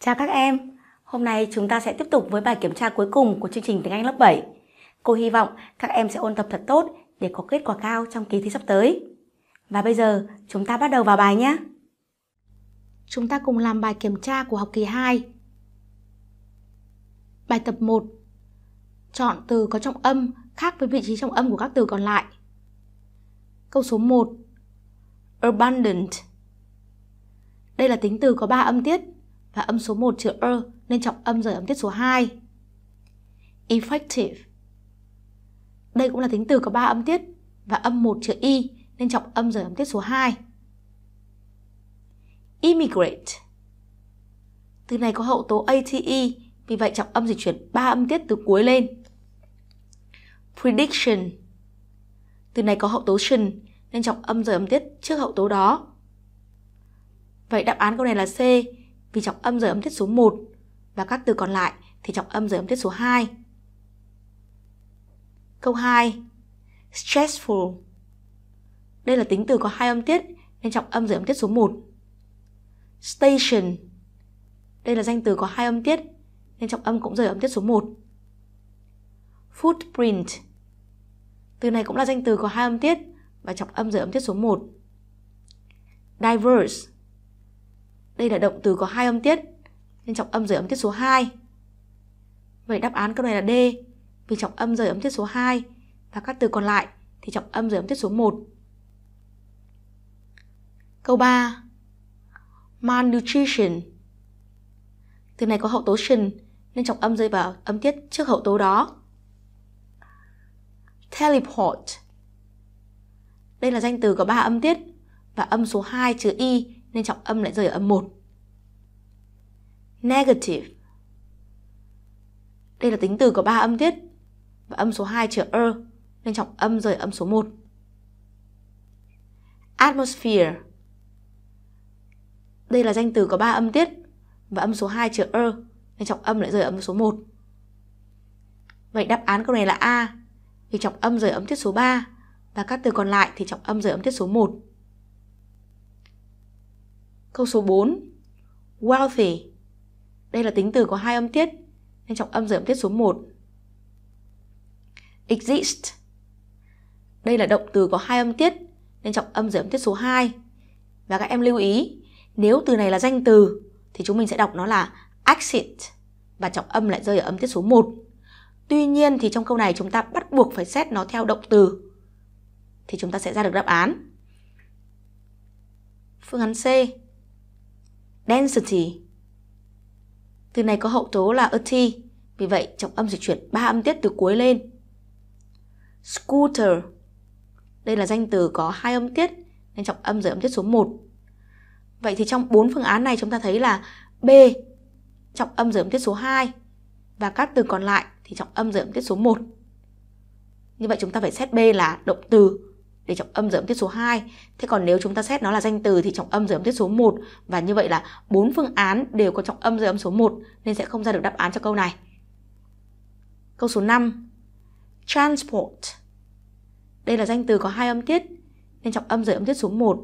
Chào các em, hôm nay chúng ta sẽ tiếp tục với bài kiểm tra cuối cùng của chương trình tiếng Anh lớp 7. Cô hy vọng các em sẽ ôn tập thật tốt để có kết quả cao trong kỳ thi sắp tới. Và bây giờ chúng ta bắt đầu vào bài nhé. Chúng ta cùng làm bài kiểm tra của học kỳ 2. Bài tập 1. Chọn từ có trọng âm khác với vị trí trọng âm của các từ còn lại. Câu số 1. Abundant. Đây là tính từ có 3 âm tiết và âm số 1 trừ er nên trọng âm rời âm tiết số 2. Effective Đây cũng là tính từ có 3 âm tiết và âm 1 trừ y nên trọng âm rời âm tiết số 2. Immigrate Từ này có hậu tố ate, vì vậy trọng âm dịch chuyển 3 âm tiết từ cuối lên. Prediction Từ này có hậu tố shin nên trọng âm rời âm tiết trước hậu tố đó. Vậy đáp án câu này là C vì trọng âm giới âm tiết số 1 và các từ còn lại thì trọng âm giới âm tiết số 2. Câu 2. Stressful. Đây là tính từ có hai âm tiết nên trọng âm giới âm tiết số 1. Station. Đây là danh từ có hai âm tiết nên trọng âm cũng rời âm tiết số 1. Footprint. Từ này cũng là danh từ có hai âm tiết và trọng âm rời âm tiết số 1. Diverse. Đây là động từ có hai âm tiết nên trọng âm rời âm tiết số 2. Vậy đáp án câu này là D vì trọng âm rời âm tiết số 2 và các từ còn lại thì trọng âm rời âm tiết số 1. Câu 3. Malnutrition. Từ này có hậu tố shin nên trọng âm rơi vào âm tiết trước hậu tố đó. Teleport. Đây là danh từ có ba âm tiết và âm số 2 chứa y nên trọng âm lại rơi ở âm 1. Negative. Đây là tính từ có 3 âm tiết và âm số 2 chứa er nên trọng âm rơi ở âm số 1. Atmosphere. Đây là danh từ có 3 âm tiết và âm số 2 chứa er nên trọng âm lại rơi ở âm số 1. Vậy đáp án câu này là A vì trọng âm rơi ở âm tiết số 3 và các từ còn lại thì trọng âm rơi ở âm tiết số 1. Câu số 4 Wealthy Đây là tính từ có hai âm tiết Nên trọng âm dưới âm tiết số 1 Exist Đây là động từ có hai âm tiết Nên trọng âm dưới âm tiết số 2 Và các em lưu ý Nếu từ này là danh từ Thì chúng mình sẽ đọc nó là exit Và trọng âm lại rơi ở âm tiết số 1 Tuy nhiên thì trong câu này chúng ta bắt buộc phải xét nó theo động từ Thì chúng ta sẽ ra được đáp án Phương án C density. Từ này có hậu tố là a t, vì vậy trọng âm dịch chuyển ba âm tiết từ cuối lên. Scooter. Đây là danh từ có hai âm tiết nên trọng âm dưới âm tiết số 1. Vậy thì trong bốn phương án này chúng ta thấy là B trọng âm dưới âm tiết số 2 và các từ còn lại thì trọng âm dưới âm tiết số 1. Như vậy chúng ta phải xét B là động từ để trọng âm giữa âm tiết số 2. Thế còn nếu chúng ta xét nó là danh từ thì trọng âm giữa âm tiết số 1 và như vậy là bốn phương án đều có trọng âm giữa âm số 1 nên sẽ không ra được đáp án cho câu này. Câu số 5. Transport. Đây là danh từ có hai âm tiết nên trọng âm giữa âm tiết số 1.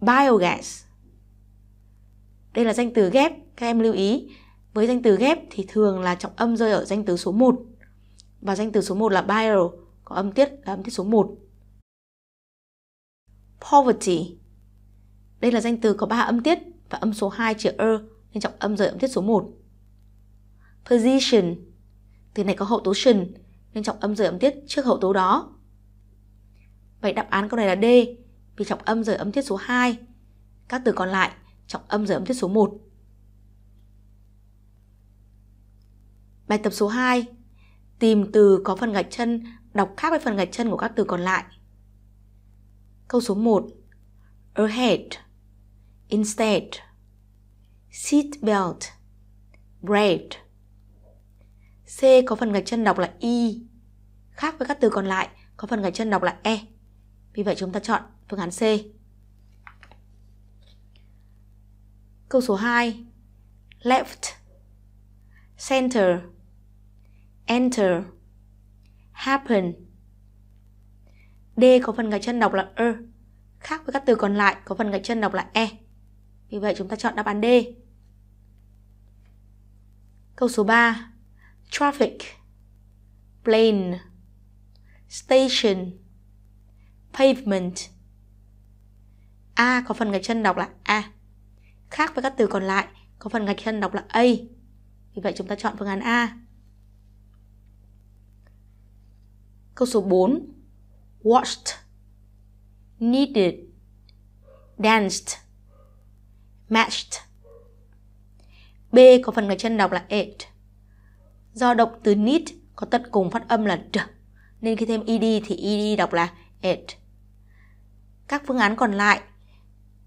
Biogas. Đây là danh từ ghép, các em lưu ý. Với danh từ ghép thì thường là trọng âm rơi ở danh từ số 1. Và danh từ số 1 là bio có âm tiết là âm tiết số 1. Poverty. Đây là danh từ có 3 âm tiết và âm số 2 chữ er nên trọng âm rời âm tiết số 1. Position. Từ này có hậu tố tion nên trọng âm rời âm tiết trước hậu tố đó. Vậy đáp án câu này là D vì trọng âm rời âm tiết số 2. Các từ còn lại trọng âm rời âm tiết số 1. Bài tập số 2 Tìm từ có phần gạch chân đọc khác với phần gạch chân của các từ còn lại. Câu số 1 Ahead Instead Seat belt Bread C có phần gạch chân đọc là Y e. Khác với các từ còn lại có phần gạch chân đọc là E Vì vậy chúng ta chọn phương án C Câu số 2 Left Center Enter happen. D có phần gạch chân đọc là er, khác với các từ còn lại có phần gạch chân đọc là e. Vì vậy chúng ta chọn đáp án D. Câu số 3. Traffic Plane Station Pavement A có phần gạch chân đọc là A Khác với các từ còn lại có phần gạch chân đọc là A Vì vậy chúng ta chọn phương án A Câu số 4. Watched, needed, danced, matched. B có phần người chân đọc là it. Do động từ need có tận cùng phát âm là d, nên khi thêm ed thì ed đọc là it. Các phương án còn lại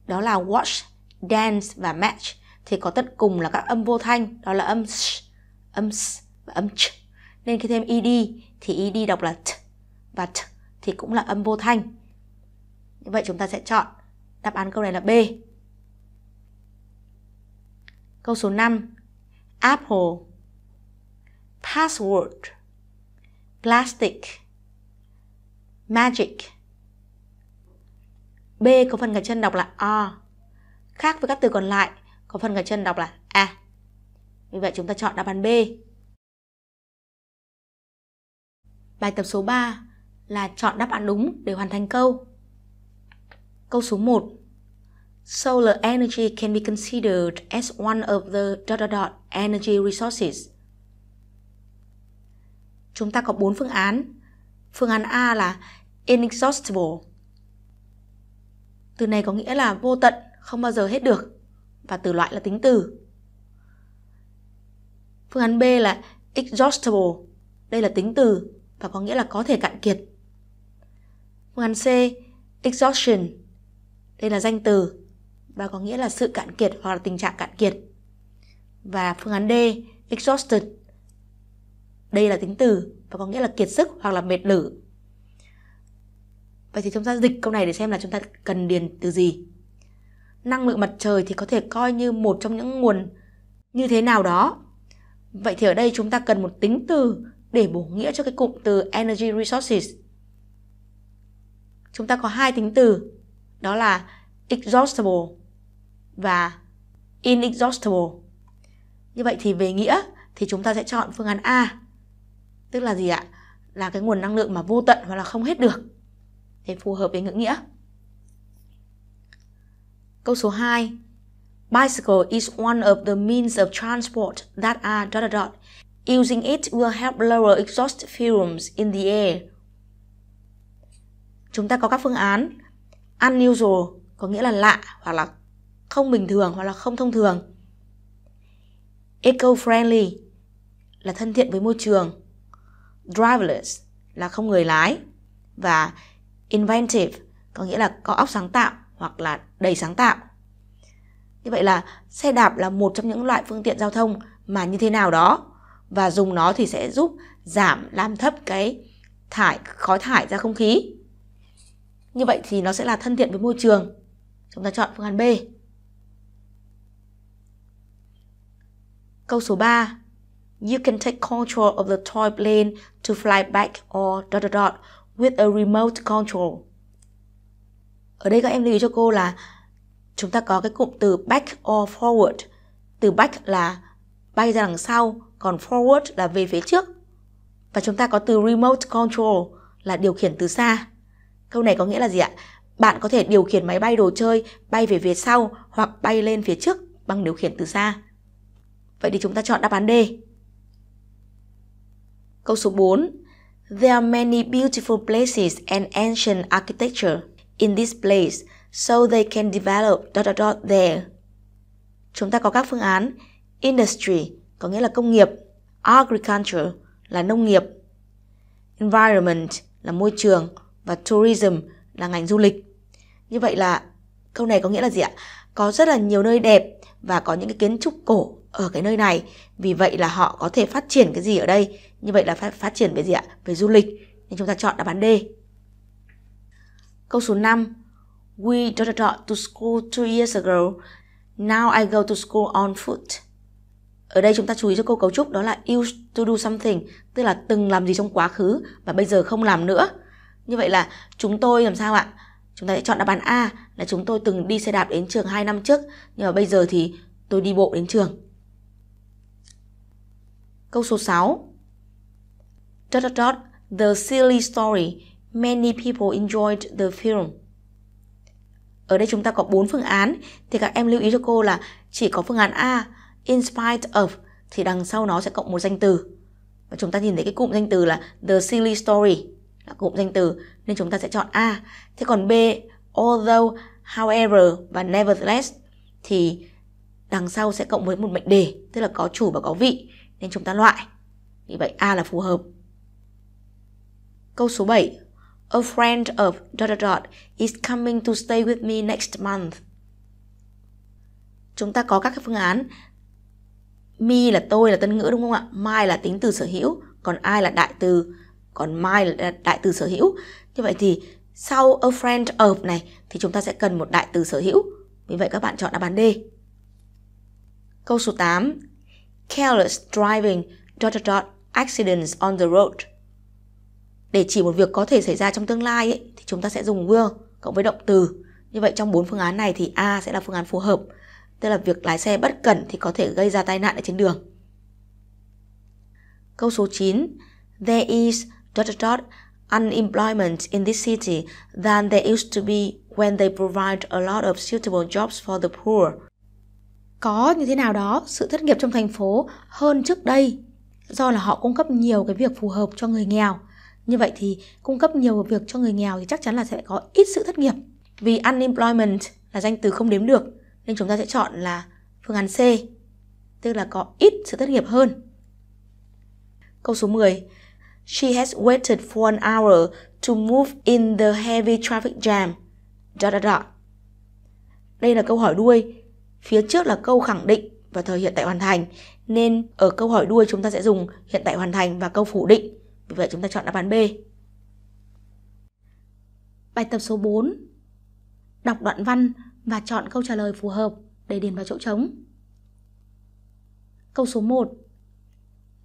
đó là watch, dance và match thì có tận cùng là các âm vô thanh, đó là âm sh, âm s và âm ch. Nên khi thêm ed thì ed đọc là t và t thì cũng là âm vô thanh. Như vậy chúng ta sẽ chọn đáp án câu này là B. Câu số 5. Apple. Password. Plastic. Magic. B có phần gạch chân đọc là O. Khác với các từ còn lại, có phần gạch chân đọc là A. Vì vậy chúng ta chọn đáp án B. Bài tập số 3 là chọn đáp án đúng để hoàn thành câu. Câu số 1. Solar energy can be considered as one of the dot dot dot energy resources. Chúng ta có 4 phương án. Phương án A là inexhaustible. Từ này có nghĩa là vô tận, không bao giờ hết được và từ loại là tính từ. Phương án B là exhaustible. Đây là tính từ và có nghĩa là có thể cạn kiệt. Phương án C, exhaustion. Đây là danh từ và có nghĩa là sự cạn kiệt hoặc là tình trạng cạn kiệt. Và phương án D, exhausted. Đây là tính từ và có nghĩa là kiệt sức hoặc là mệt lử. Vậy thì chúng ta dịch câu này để xem là chúng ta cần điền từ gì. Năng lượng mặt trời thì có thể coi như một trong những nguồn như thế nào đó. Vậy thì ở đây chúng ta cần một tính từ để bổ nghĩa cho cái cụm từ energy resources chúng ta có hai tính từ đó là exhaustible và inexhaustible. Như vậy thì về nghĩa thì chúng ta sẽ chọn phương án A. Tức là gì ạ? Là cái nguồn năng lượng mà vô tận hoặc là không hết được. Để phù hợp với ngữ nghĩa. Câu số 2. Bicycle is one of the means of transport that are dot dot dot. Using it will help lower exhaust fumes in the air chúng ta có các phương án unusual có nghĩa là lạ hoặc là không bình thường hoặc là không thông thường. Eco-friendly là thân thiện với môi trường. Driverless là không người lái và inventive có nghĩa là có óc sáng tạo hoặc là đầy sáng tạo. Như vậy là xe đạp là một trong những loại phương tiện giao thông mà như thế nào đó và dùng nó thì sẽ giúp giảm làm thấp cái thải khói thải ra không khí như vậy thì nó sẽ là thân thiện với môi trường. Chúng ta chọn phương án B. Câu số 3. You can take control of the toy plane to fly back or dot dot dot with a remote control. Ở đây các em lưu ý cho cô là chúng ta có cái cụm từ back or forward. Từ back là bay ra đằng sau, còn forward là về phía trước. Và chúng ta có từ remote control là điều khiển từ xa. Câu này có nghĩa là gì ạ? Bạn có thể điều khiển máy bay đồ chơi bay về phía sau hoặc bay lên phía trước bằng điều khiển từ xa. Vậy thì chúng ta chọn đáp án D. Câu số 4. There are many beautiful places and ancient architecture in this place, so they can develop dot dot dot there. Chúng ta có các phương án industry có nghĩa là công nghiệp, agriculture là nông nghiệp, environment là môi trường và tourism là ngành du lịch. Như vậy là câu này có nghĩa là gì ạ? Có rất là nhiều nơi đẹp và có những cái kiến trúc cổ ở cái nơi này. Vì vậy là họ có thể phát triển cái gì ở đây? Như vậy là phát, phát triển về gì ạ? Về du lịch. Nên chúng ta chọn đáp án D. Câu số 5. We dot dot dot to school two years ago. Now I go to school on foot. Ở đây chúng ta chú ý cho câu cấu trúc đó là used to do something, tức là từng làm gì trong quá khứ và bây giờ không làm nữa. Như vậy là chúng tôi làm sao ạ? Chúng ta sẽ chọn đáp án A là chúng tôi từng đi xe đạp đến trường 2 năm trước, nhưng mà bây giờ thì tôi đi bộ đến trường. Câu số 6. Dot dot dot, the silly story. Many people enjoyed the film. Ở đây chúng ta có 4 phương án thì các em lưu ý cho cô là chỉ có phương án A in spite of thì đằng sau nó sẽ cộng một danh từ. Và chúng ta nhìn thấy cái cụm danh từ là the silly story là cụm danh từ nên chúng ta sẽ chọn A. Thế còn B, although, however và nevertheless thì đằng sau sẽ cộng với một mệnh đề, tức là có chủ và có vị nên chúng ta loại. Vì vậy A là phù hợp. Câu số 7. A friend of dot dot dot is coming to stay with me next month. Chúng ta có các cái phương án me là tôi là tân ngữ đúng không ạ? My là tính từ sở hữu, còn I là đại từ còn my là đại từ sở hữu như vậy thì sau a friend of này thì chúng ta sẽ cần một đại từ sở hữu vì vậy các bạn chọn đáp án D câu số 8 careless driving dot dot dot accidents on the road để chỉ một việc có thể xảy ra trong tương lai ấy, thì chúng ta sẽ dùng will cộng với động từ như vậy trong bốn phương án này thì A sẽ là phương án phù hợp tức là việc lái xe bất cẩn thì có thể gây ra tai nạn ở trên đường câu số 9 there is dot, dot, dot, unemployment in this city than there used to be when they provide a lot of suitable jobs for the poor. Có như thế nào đó sự thất nghiệp trong thành phố hơn trước đây do là họ cung cấp nhiều cái việc phù hợp cho người nghèo. Như vậy thì cung cấp nhiều việc cho người nghèo thì chắc chắn là sẽ có ít sự thất nghiệp. Vì unemployment là danh từ không đếm được nên chúng ta sẽ chọn là phương án C, tức là có ít sự thất nghiệp hơn. Câu số 10, She has waited for an hour to move in the heavy traffic jam. Dot dot dot. Đây là câu hỏi đuôi. Phía trước là câu khẳng định và thời hiện tại hoàn thành. Nên ở câu hỏi đuôi chúng ta sẽ dùng hiện tại hoàn thành và câu phủ định. Vì vậy chúng ta chọn đáp án B. Bài tập số 4. Đọc đoạn văn và chọn câu trả lời phù hợp để điền vào chỗ trống. Câu số 1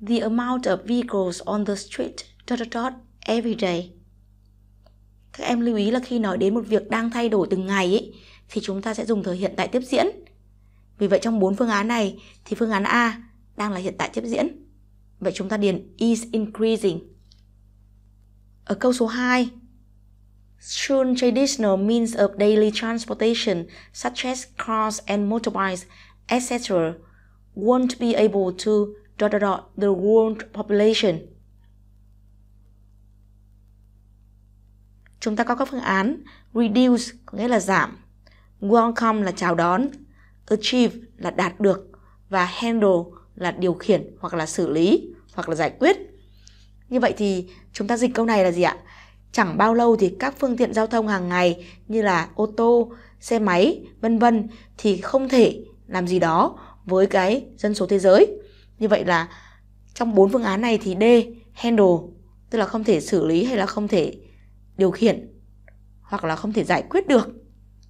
the amount of vehicles on the street dot dot dot every day. Các em lưu ý là khi nói đến một việc đang thay đổi từng ngày ấy, thì chúng ta sẽ dùng thời hiện tại tiếp diễn. Vì vậy trong bốn phương án này thì phương án A đang là hiện tại tiếp diễn. Vậy chúng ta điền is increasing. Ở câu số 2, Soon traditional means of daily transportation such as cars and motorbikes, etc. won't be able to dot dot dot the world population. Chúng ta có các phương án reduce có nghĩa là giảm, welcome là chào đón, achieve là đạt được và handle là điều khiển hoặc là xử lý hoặc là giải quyết. Như vậy thì chúng ta dịch câu này là gì ạ? Chẳng bao lâu thì các phương tiện giao thông hàng ngày như là ô tô, xe máy, vân vân thì không thể làm gì đó với cái dân số thế giới. Như vậy là trong bốn phương án này thì D handle tức là không thể xử lý hay là không thể điều khiển hoặc là không thể giải quyết được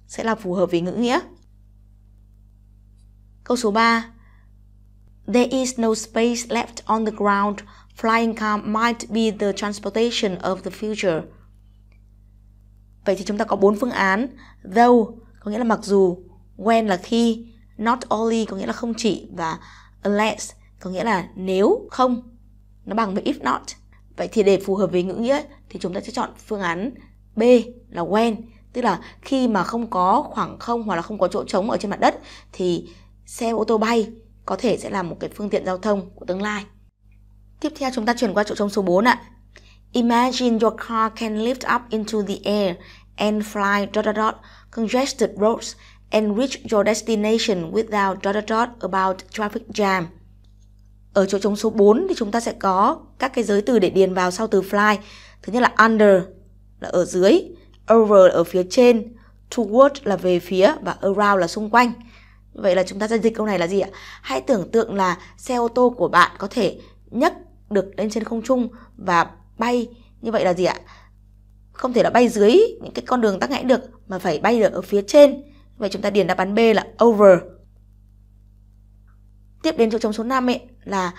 sẽ là phù hợp với ngữ nghĩa. Câu số 3 There is no space left on the ground. Flying car might be the transportation of the future. Vậy thì chúng ta có bốn phương án. Though có nghĩa là mặc dù, when là khi, not only có nghĩa là không chỉ và unless có nghĩa là nếu không nó bằng với if not vậy thì để phù hợp với ngữ nghĩa thì chúng ta sẽ chọn phương án B là when tức là khi mà không có khoảng không hoặc là không có chỗ trống ở trên mặt đất thì xe ô tô bay có thể sẽ là một cái phương tiện giao thông của tương lai. Tiếp theo chúng ta chuyển qua chỗ trống số 4 ạ. Imagine your car can lift up into the air and fly dot dot dot congested roads and reach your destination without dot dot dot about traffic jam. Ở chỗ trống số 4 thì chúng ta sẽ có các cái giới từ để điền vào sau từ fly. Thứ nhất là under là ở dưới, over là ở phía trên, toward là về phía và around là xung quanh. Vậy là chúng ta sẽ dịch câu này là gì ạ? Hãy tưởng tượng là xe ô tô của bạn có thể nhấc được lên trên không trung và bay như vậy là gì ạ? Không thể là bay dưới những cái con đường tắc nghẽn được mà phải bay được ở phía trên. Vậy chúng ta điền đáp án B là over tiếp đến chỗ trống số 5 ấy là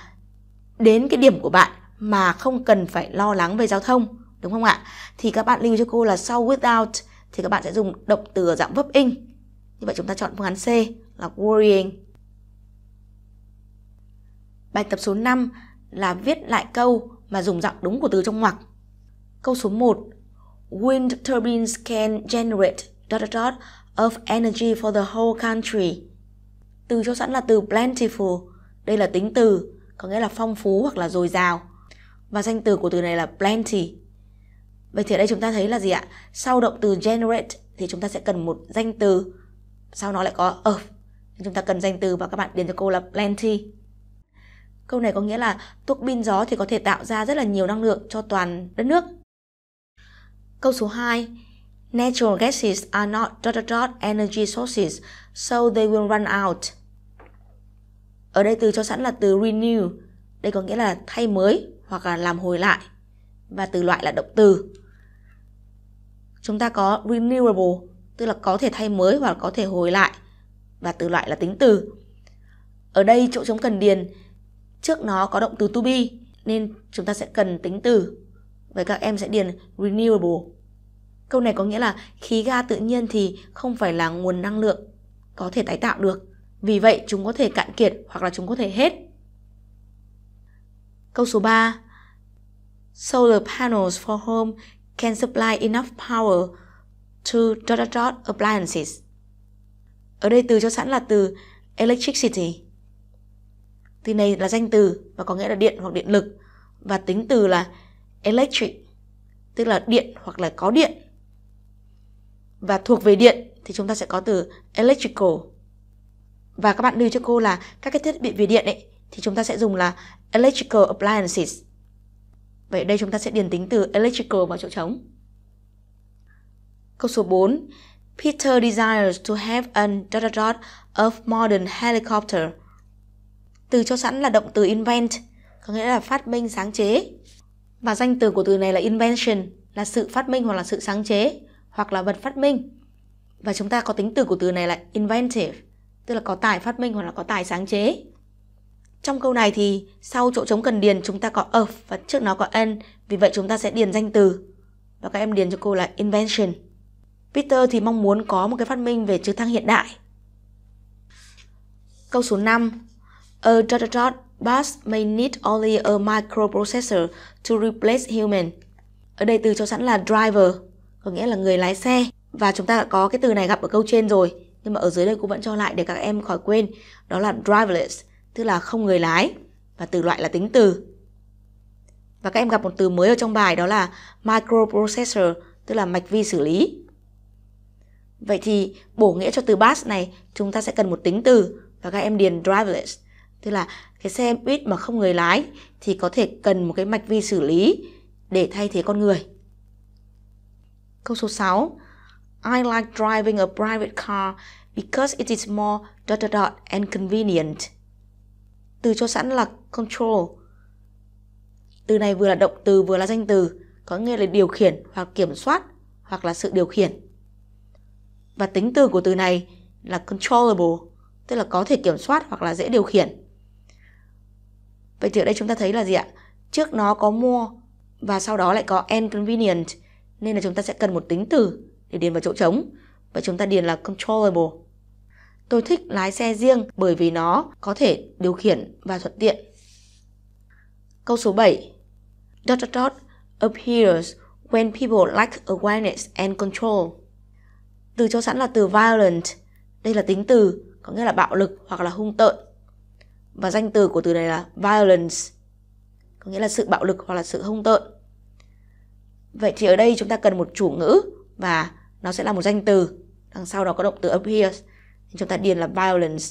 đến cái điểm của bạn mà không cần phải lo lắng về giao thông đúng không ạ thì các bạn lưu cho cô là sau without thì các bạn sẽ dùng động từ dạng vấp ing như vậy chúng ta chọn phương án C là worrying bài tập số 5 là viết lại câu mà dùng dạng đúng của từ trong ngoặc câu số 1 wind turbines can generate dot dot dot of energy for the whole country từ cho sẵn là từ plentiful. Đây là tính từ, có nghĩa là phong phú hoặc là dồi dào. Và danh từ của từ này là plenty. Vậy thì ở đây chúng ta thấy là gì ạ? Sau động từ generate thì chúng ta sẽ cần một danh từ. Sau nó lại có of. Chúng ta cần danh từ và các bạn điền cho cô là plenty. Câu này có nghĩa là tuốc pin gió thì có thể tạo ra rất là nhiều năng lượng cho toàn đất nước. Câu số 2. Natural gases are not dot dot dot energy sources, so they will run out. Ở đây từ cho sẵn là từ renew, đây có nghĩa là thay mới hoặc là làm hồi lại. Và từ loại là động từ. Chúng ta có renewable, tức là có thể thay mới hoặc có thể hồi lại. Và từ loại là tính từ. Ở đây chỗ trống cần điền trước nó có động từ to be nên chúng ta sẽ cần tính từ. Vậy các em sẽ điền renewable. Câu này có nghĩa là khí ga tự nhiên thì không phải là nguồn năng lượng có thể tái tạo được vì vậy chúng có thể cạn kiệt hoặc là chúng có thể hết. Câu số 3. Solar panels for home can supply enough power to dot dot dot appliances. Ở đây từ cho sẵn là từ electricity. Từ này là danh từ và có nghĩa là điện hoặc điện lực và tính từ là electric tức là điện hoặc là có điện. Và thuộc về điện thì chúng ta sẽ có từ electrical và các bạn lưu cho cô là các cái thiết bị về điện ấy thì chúng ta sẽ dùng là electrical appliances. Vậy ở đây chúng ta sẽ điền tính từ electrical vào chỗ trống. Câu số 4. Peter desires to have an dot dot dot of modern helicopter. Từ cho sẵn là động từ invent, có nghĩa là phát minh sáng chế. Và danh từ của từ này là invention, là sự phát minh hoặc là sự sáng chế, hoặc là vật phát minh. Và chúng ta có tính từ của từ này là inventive tức là có tài phát minh hoặc là có tài sáng chế. Trong câu này thì sau chỗ trống cần điền chúng ta có of và trước nó có an, vì vậy chúng ta sẽ điền danh từ. Và các em điền cho cô là invention. Peter thì mong muốn có một cái phát minh về trực thăng hiện đại. Câu số 5. A dot dot dot bus may need only a microprocessor to replace human. Ở đây từ cho sẵn là driver, có nghĩa là người lái xe. Và chúng ta đã có cái từ này gặp ở câu trên rồi nhưng mà ở dưới đây cô vẫn cho lại để các em khỏi quên đó là driverless tức là không người lái và từ loại là tính từ và các em gặp một từ mới ở trong bài đó là microprocessor tức là mạch vi xử lý vậy thì bổ nghĩa cho từ bus này chúng ta sẽ cần một tính từ và các em điền driverless tức là cái xe buýt mà không người lái thì có thể cần một cái mạch vi xử lý để thay thế con người. Câu số 6, I like driving a private car because it is more dot dot dot and convenient. Từ cho sẵn là control. Từ này vừa là động từ vừa là danh từ, có nghĩa là điều khiển hoặc kiểm soát hoặc là sự điều khiển. Và tính từ của từ này là controllable, tức là có thể kiểm soát hoặc là dễ điều khiển. Vậy thì ở đây chúng ta thấy là gì ạ? Trước nó có mua và sau đó lại có and convenient nên là chúng ta sẽ cần một tính từ để điền vào chỗ trống. Và chúng ta điền là controllable. Tôi thích lái xe riêng bởi vì nó có thể điều khiển và thuận tiện. Câu số 7. Dot dot dot appears when people lack awareness and control. Từ cho sẵn là từ violent. Đây là tính từ, có nghĩa là bạo lực hoặc là hung tợn. Và danh từ của từ này là violence, có nghĩa là sự bạo lực hoặc là sự hung tợn. Vậy thì ở đây chúng ta cần một chủ ngữ và nó sẽ là một danh từ đằng sau đó có động từ appears thì chúng ta điền là violence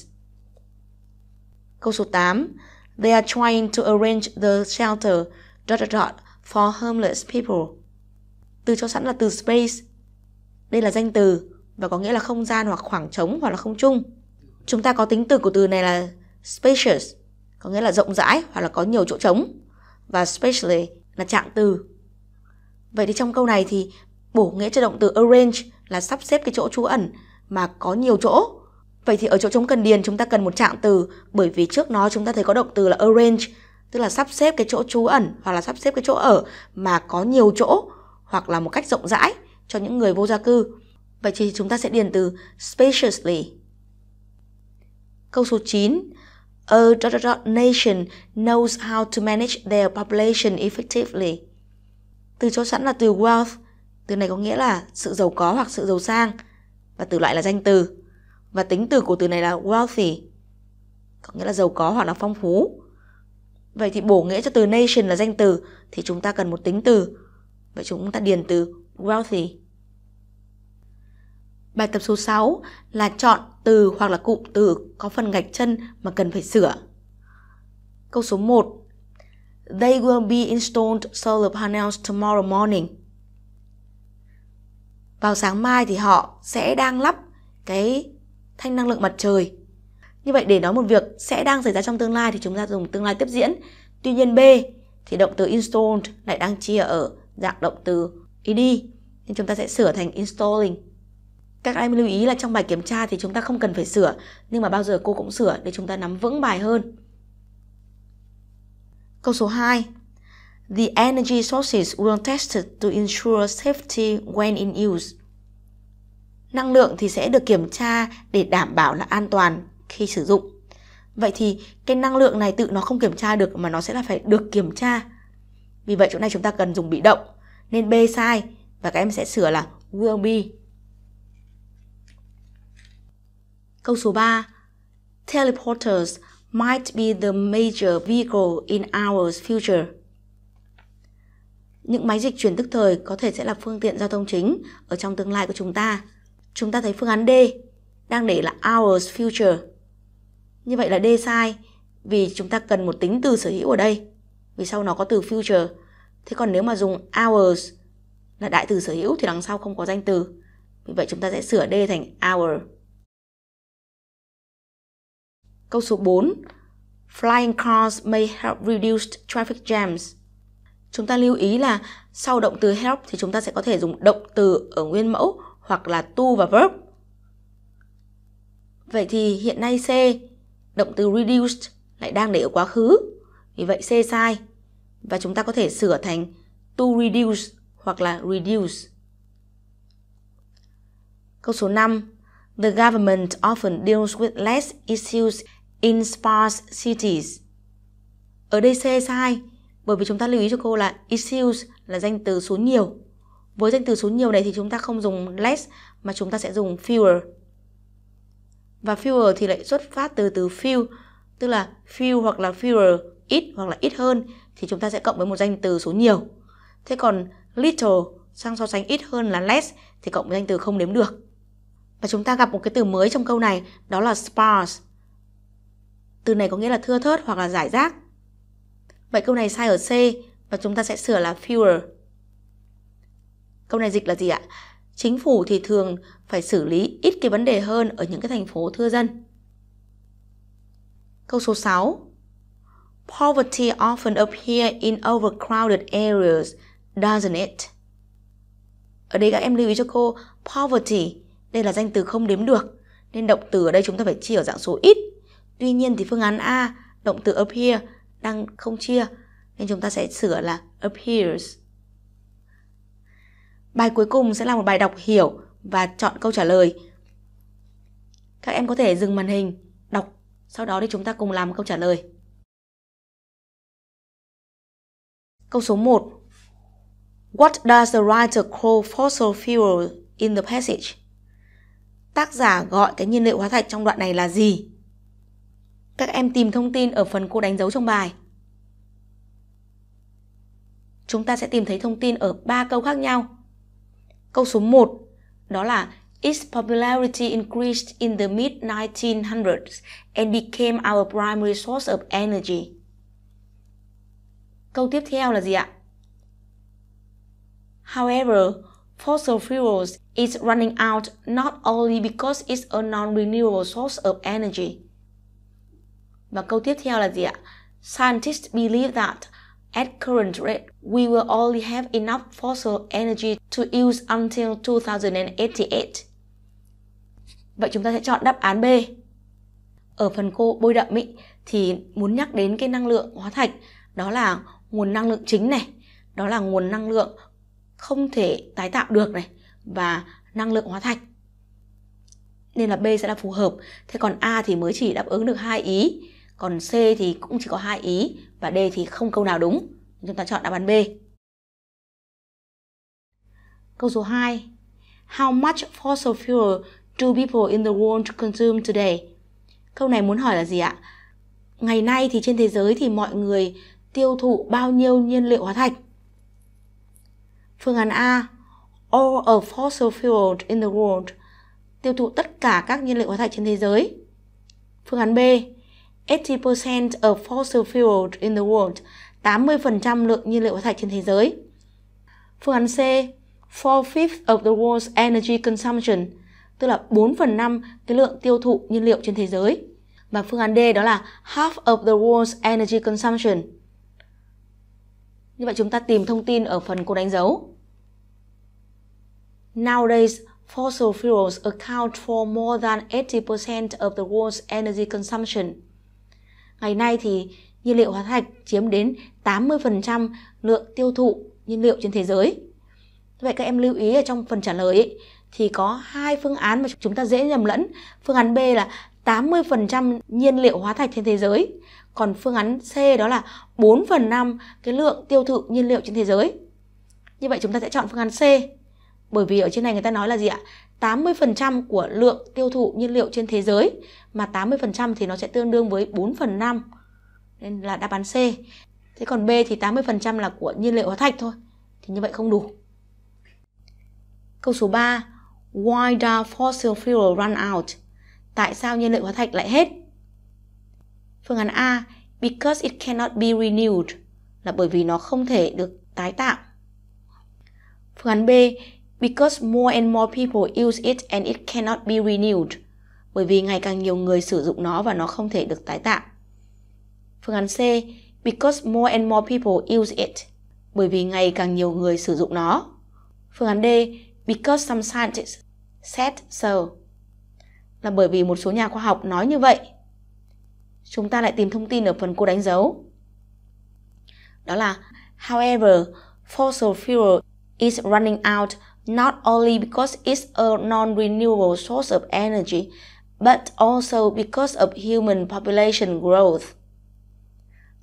câu số 8 they are trying to arrange the shelter dot dot dot for homeless people từ cho sẵn là từ space đây là danh từ và có nghĩa là không gian hoặc khoảng trống hoặc là không trung chúng ta có tính từ của từ này là spacious có nghĩa là rộng rãi hoặc là có nhiều chỗ trống và specially là trạng từ Vậy thì trong câu này thì bổ nghĩa cho động từ arrange là sắp xếp cái chỗ trú ẩn mà có nhiều chỗ. Vậy thì ở chỗ trống cần điền chúng ta cần một trạng từ bởi vì trước nó chúng ta thấy có động từ là arrange tức là sắp xếp cái chỗ trú ẩn hoặc là sắp xếp cái chỗ ở mà có nhiều chỗ hoặc là một cách rộng rãi cho những người vô gia cư. Vậy thì chúng ta sẽ điền từ spaciously. Câu số 9. A dot dot dot nation knows how to manage their population effectively. Từ chỗ sẵn là từ wealth từ này có nghĩa là sự giàu có hoặc sự giàu sang và từ loại là danh từ. Và tính từ của từ này là wealthy, có nghĩa là giàu có hoặc là phong phú. Vậy thì bổ nghĩa cho từ nation là danh từ thì chúng ta cần một tính từ. Vậy chúng ta điền từ wealthy. Bài tập số 6 là chọn từ hoặc là cụm từ có phần gạch chân mà cần phải sửa. Câu số 1 They will be installed solar panels tomorrow morning vào sáng mai thì họ sẽ đang lắp cái thanh năng lượng mặt trời. Như vậy để nói một việc sẽ đang xảy ra trong tương lai thì chúng ta dùng tương lai tiếp diễn. Tuy nhiên B thì động từ installed lại đang chia ở dạng động từ ed nên chúng ta sẽ sửa thành installing. Các em lưu ý là trong bài kiểm tra thì chúng ta không cần phải sửa nhưng mà bao giờ cô cũng sửa để chúng ta nắm vững bài hơn. Câu số 2 The energy sources were tested to ensure safety when in use. Năng lượng thì sẽ được kiểm tra để đảm bảo là an toàn khi sử dụng. Vậy thì cái năng lượng này tự nó không kiểm tra được mà nó sẽ là phải được kiểm tra. Vì vậy chỗ này chúng ta cần dùng bị động. Nên B sai và các em sẽ sửa là will be. Câu số 3. Teleporters might be the major vehicle in our future. Những máy dịch chuyển tức thời có thể sẽ là phương tiện giao thông chính ở trong tương lai của chúng ta. Chúng ta thấy phương án D đang để là hours future. Như vậy là D sai vì chúng ta cần một tính từ sở hữu ở đây vì sau nó có từ future. Thế còn nếu mà dùng hours là đại từ sở hữu thì đằng sau không có danh từ. Vì vậy chúng ta sẽ sửa D thành hour. Câu số 4. Flying cars may help reduce traffic jams. Chúng ta lưu ý là sau động từ help thì chúng ta sẽ có thể dùng động từ ở nguyên mẫu hoặc là to và verb. Vậy thì hiện nay C, động từ reduced lại đang để ở quá khứ. Vì vậy C sai. Và chúng ta có thể sửa thành to reduce hoặc là reduce. Câu số 5. The government often deals with less issues in sparse cities. Ở đây C sai bởi vì chúng ta lưu ý cho cô là issues là danh từ số nhiều. Với danh từ số nhiều này thì chúng ta không dùng less mà chúng ta sẽ dùng fewer. Và fewer thì lại xuất phát từ từ few, tức là few hoặc là fewer, ít hoặc là ít hơn thì chúng ta sẽ cộng với một danh từ số nhiều. Thế còn little sang so sánh ít hơn là less thì cộng với danh từ không đếm được. Và chúng ta gặp một cái từ mới trong câu này đó là sparse. Từ này có nghĩa là thưa thớt hoặc là giải rác. Vậy câu này sai ở C và chúng ta sẽ sửa là fewer. Câu này dịch là gì ạ? Chính phủ thì thường phải xử lý ít cái vấn đề hơn ở những cái thành phố thưa dân. Câu số 6. Poverty often appear in overcrowded areas, doesn't it? Ở đây các em lưu ý cho cô, poverty, đây là danh từ không đếm được, nên động từ ở đây chúng ta phải chia ở dạng số ít. Tuy nhiên thì phương án A, động từ appear đang không chia nên chúng ta sẽ sửa là appears. Bài cuối cùng sẽ là một bài đọc hiểu và chọn câu trả lời. Các em có thể dừng màn hình, đọc, sau đó thì chúng ta cùng làm câu trả lời. Câu số 1. What does the writer call fossil fuel in the passage? Tác giả gọi cái nhiên liệu hóa thạch trong đoạn này là gì? Các em tìm thông tin ở phần cô đánh dấu trong bài. Chúng ta sẽ tìm thấy thông tin ở ba câu khác nhau. Câu số 1 đó là Its popularity increased in the mid-1900s and became our primary source of energy. Câu tiếp theo là gì ạ? However, fossil fuels is running out not only because it's a non-renewable source of energy và câu tiếp theo là gì ạ? Scientists believe that at current rate, we will only have enough fossil energy to use until 2088. Vậy chúng ta sẽ chọn đáp án B. Ở phần cô bôi đậm ý, thì muốn nhắc đến cái năng lượng hóa thạch, đó là nguồn năng lượng chính này, đó là nguồn năng lượng không thể tái tạo được này và năng lượng hóa thạch nên là B sẽ là phù hợp. Thế còn A thì mới chỉ đáp ứng được hai ý còn C thì cũng chỉ có hai ý và D thì không câu nào đúng. Chúng ta chọn đáp án B. Câu số 2. How much fossil fuel do people in the world consume today? Câu này muốn hỏi là gì ạ? Ngày nay thì trên thế giới thì mọi người tiêu thụ bao nhiêu nhiên liệu hóa thạch? Phương án A. All of fossil fuel in the world. Tiêu thụ tất cả các nhiên liệu hóa thạch trên thế giới. Phương án B 80% of fossil fuels in the world, 80% lượng nhiên liệu hóa thạch trên thế giới. Phương án C, 4/5 of the world's energy consumption, tức là 4 phần 5 cái lượng tiêu thụ nhiên liệu trên thế giới. Và phương án D đó là half of the world's energy consumption. Như vậy chúng ta tìm thông tin ở phần cô đánh dấu. Nowadays, fossil fuels account for more than 80% of the world's energy consumption. Ngày nay thì nhiên liệu hóa thạch chiếm đến 80% lượng tiêu thụ nhiên liệu trên thế giới. Vậy các em lưu ý ở trong phần trả lời ấy, thì có hai phương án mà chúng ta dễ nhầm lẫn. Phương án B là 80% nhiên liệu hóa thạch trên thế giới, còn phương án C đó là 4 phần 5 cái lượng tiêu thụ nhiên liệu trên thế giới. Như vậy chúng ta sẽ chọn phương án C. Bởi vì ở trên này người ta nói là gì ạ? 80% của lượng tiêu thụ nhiên liệu trên thế giới mà 80% thì nó sẽ tương đương với 4 phần 5 nên là đáp án C. Thế còn B thì 80% là của nhiên liệu hóa thạch thôi. Thì như vậy không đủ. Câu số 3. Why do fossil fuel run out? Tại sao nhiên liệu hóa thạch lại hết? Phương án A. Because it cannot be renewed. Là bởi vì nó không thể được tái tạo. Phương án B because more and more people use it and it cannot be renewed. Bởi vì ngày càng nhiều người sử dụng nó và nó không thể được tái tạo. Phương án C, because more and more people use it. Bởi vì ngày càng nhiều người sử dụng nó. Phương án D, because some scientists said so. Là bởi vì một số nhà khoa học nói như vậy. Chúng ta lại tìm thông tin ở phần cô đánh dấu. Đó là however, fossil fuel is running out not only because it's a non-renewable source of energy, but also because of human population growth.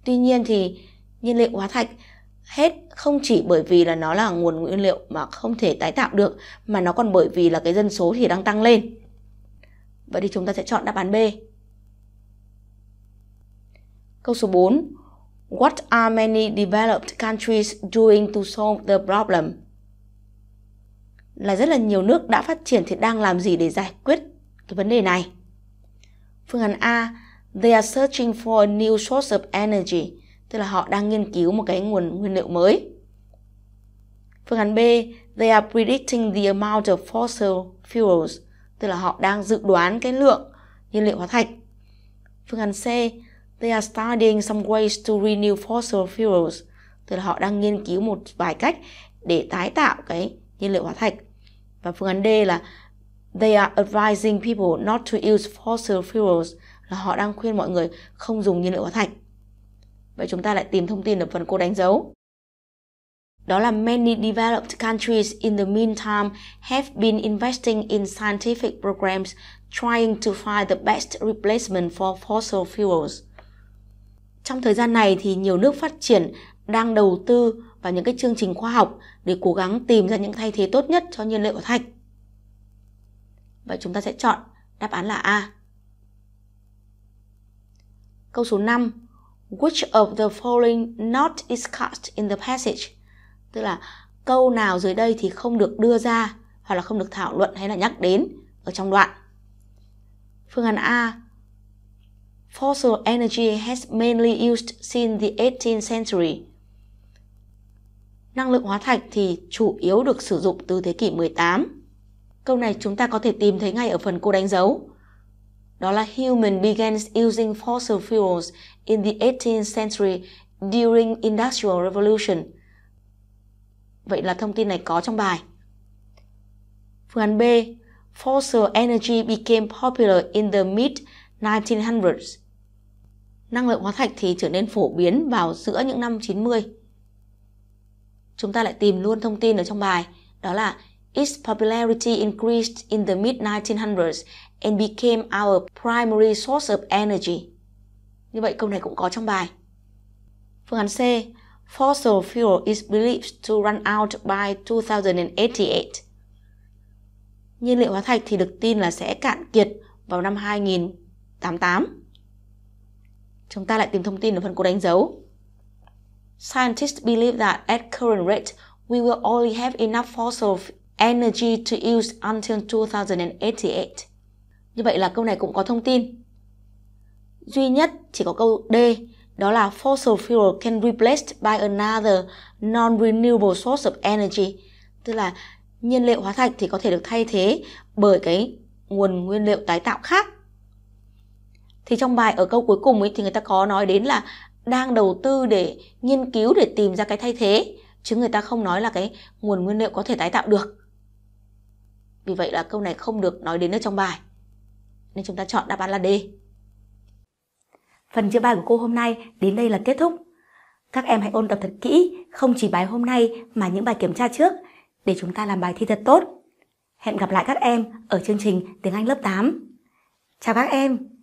Tuy nhiên thì nhiên liệu hóa thạch hết không chỉ bởi vì là nó là nguồn nguyên liệu mà không thể tái tạo được mà nó còn bởi vì là cái dân số thì đang tăng lên. Vậy thì chúng ta sẽ chọn đáp án B. Câu số 4. What are many developed countries doing to solve the problem? là rất là nhiều nước đã phát triển thì đang làm gì để giải quyết cái vấn đề này. Phương án A, they are searching for a new source of energy, tức là họ đang nghiên cứu một cái nguồn nguyên liệu mới. Phương án B, they are predicting the amount of fossil fuels, tức là họ đang dự đoán cái lượng nhiên liệu hóa thạch. Phương án C, they are studying some ways to renew fossil fuels, tức là họ đang nghiên cứu một vài cách để tái tạo cái nhiên liệu hóa thạch. Và phương án D là They are advising people not to use fossil fuels là họ đang khuyên mọi người không dùng nhiên liệu hóa thạch. Vậy chúng ta lại tìm thông tin ở phần cô đánh dấu. Đó là many developed countries in the meantime have been investing in scientific programs trying to find the best replacement for fossil fuels. Trong thời gian này thì nhiều nước phát triển đang đầu tư vào những cái chương trình khoa học để cố gắng tìm ra những thay thế tốt nhất cho nhiên liệu của thạch. Vậy chúng ta sẽ chọn đáp án là A. Câu số 5. Which of the following not discussed in the passage? Tức là câu nào dưới đây thì không được đưa ra hoặc là không được thảo luận hay là nhắc đến ở trong đoạn. Phương án A. Fossil energy has mainly used since the 18th century năng lượng hóa thạch thì chủ yếu được sử dụng từ thế kỷ 18. Câu này chúng ta có thể tìm thấy ngay ở phần cô đánh dấu. Đó là human began using fossil fuels in the 18th century during industrial revolution. Vậy là thông tin này có trong bài. Phương án B, fossil energy became popular in the mid 1900s. Năng lượng hóa thạch thì trở nên phổ biến vào giữa những năm 90 chúng ta lại tìm luôn thông tin ở trong bài đó là Its popularity increased in the mid-1900s and became our primary source of energy. Như vậy câu này cũng có trong bài. Phương án C. Fossil fuel is believed to run out by 2088. Nhiên liệu hóa thạch thì được tin là sẽ cạn kiệt vào năm 2088. Chúng ta lại tìm thông tin ở phần cô đánh dấu. Scientists believe that at current rate, we will only have enough fossil energy to use until 2088. Như vậy là câu này cũng có thông tin. Duy nhất chỉ có câu D, đó là fossil fuel can replaced by another non-renewable source of energy. Tức là nhiên liệu hóa thạch thì có thể được thay thế bởi cái nguồn nguyên liệu tái tạo khác. Thì trong bài ở câu cuối cùng ấy thì người ta có nói đến là đang đầu tư để nghiên cứu để tìm ra cái thay thế chứ người ta không nói là cái nguồn nguyên liệu có thể tái tạo được vì vậy là câu này không được nói đến ở trong bài nên chúng ta chọn đáp án là D phần chữa bài của cô hôm nay đến đây là kết thúc các em hãy ôn tập thật kỹ không chỉ bài hôm nay mà những bài kiểm tra trước để chúng ta làm bài thi thật tốt hẹn gặp lại các em ở chương trình tiếng Anh lớp 8 chào các em